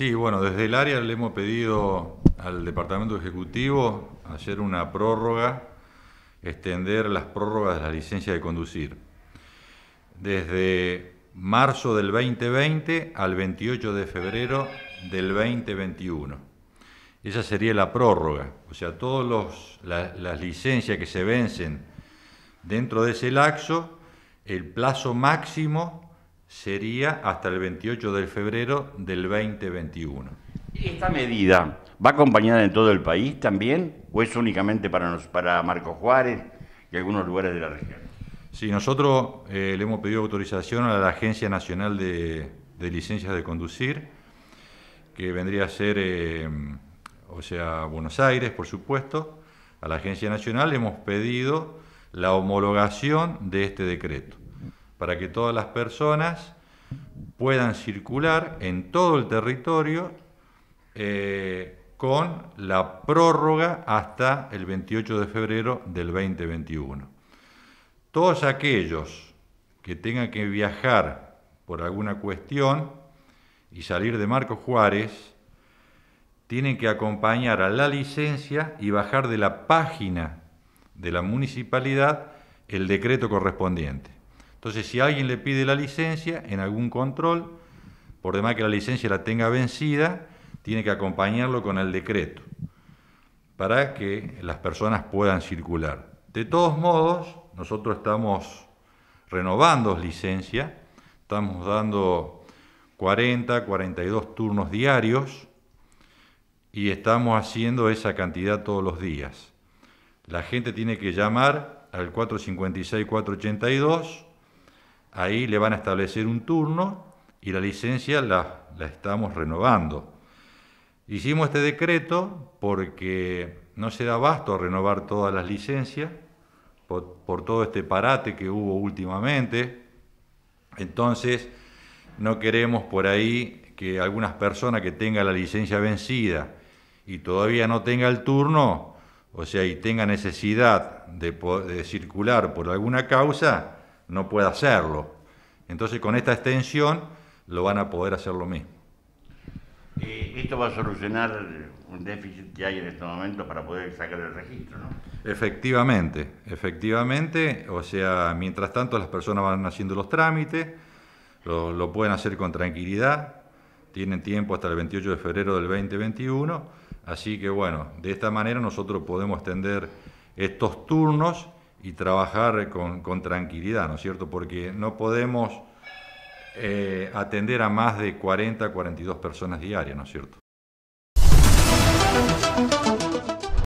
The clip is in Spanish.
Sí, bueno, desde el área le hemos pedido al Departamento Ejecutivo hacer una prórroga, extender las prórrogas de la licencia de conducir. Desde marzo del 2020 al 28 de febrero del 2021. Esa sería la prórroga, o sea, todas las licencias que se vencen dentro de ese laxo, el plazo máximo sería hasta el 28 de febrero del 2021. ¿Esta medida va acompañada en todo el país también o es únicamente para, para Marcos Juárez y algunos lugares de la región? Sí, nosotros eh, le hemos pedido autorización a la Agencia Nacional de, Licencias de Conducir, que vendría a ser, eh, o sea, Buenos Aires, por supuesto. A la Agencia Nacional hemos pedido la homologación de este decreto para que todas las personas puedan circular en todo el territorio eh, con la prórroga hasta el 28 de febrero del 2021. Todos aquellos que tengan que viajar por alguna cuestión y salir de Marco Juárez, tienen que acompañar a la licencia y bajar de la página de la municipalidad el decreto correspondiente. Entonces, si alguien le pide la licencia en algún control, por demás que la licencia la tenga vencida, tiene que acompañarlo con el decreto para que las personas puedan circular. De todos modos, nosotros estamos renovando licencia, estamos dando 40, 42 turnos diarios y estamos haciendo esa cantidad todos los días. La gente tiene que llamar al 456-482 Ahí le van a establecer un turno y la licencia la, estamos renovando. Hicimos este decreto porque no se da abasto a renovar todas las licencias por, todo este parate que hubo últimamente. Entonces, no queremos por ahí que algunas personas que tengan la licencia vencida y todavía no tenga el turno, o sea, y tenga necesidad de circular por alguna causa, no pueda hacerlo. Entonces con esta extensión lo van a poder hacer lo mismo. Y esto va a solucionar un déficit que hay en este momento para poder sacar el registro, ¿no? Efectivamente, efectivamente. O sea, mientras tanto las personas van haciendo los trámites, lo, lo pueden hacer con tranquilidad, tienen tiempo hasta el 28 de febrero del 2021, así que bueno, de esta manera nosotros podemos extender estos turnos y trabajar con, tranquilidad, ¿no es cierto? Porque no podemos eh, atender a más de 40, 42 personas diarias, ¿no es cierto?